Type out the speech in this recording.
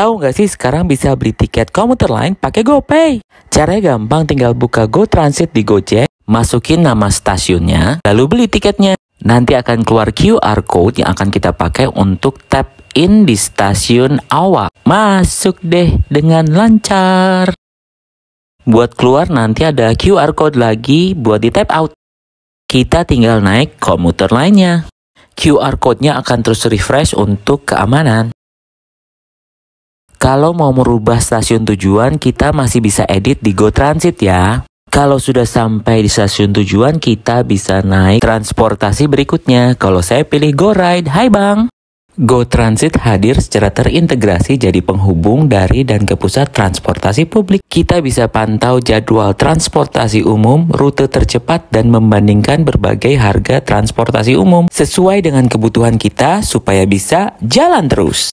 Tahu nggak sih sekarang bisa beli tiket komuter lain pakai GoPay? Caranya gampang, tinggal buka Go Transit di Gojek, masukin nama stasiunnya, lalu beli tiketnya. Nanti akan keluar QR code yang akan kita pakai untuk tap in di stasiun awal. Masuk deh dengan lancar. Buat keluar nanti ada QR code lagi buat di tap out. Kita tinggal naik komuter lainnya. QR code-nya akan terus refresh untuk keamanan. Kalau mau merubah stasiun tujuan, kita masih bisa edit di Go Transit ya. Kalau sudah sampai di stasiun tujuan, kita bisa naik transportasi berikutnya. Kalau saya pilih Go Ride, hai bang! Go Transit hadir secara terintegrasi jadi penghubung dari dan ke pusat transportasi publik. Kita bisa pantau jadwal transportasi umum, rute tercepat, dan membandingkan berbagai harga transportasi umum sesuai dengan kebutuhan kita supaya bisa jalan terus.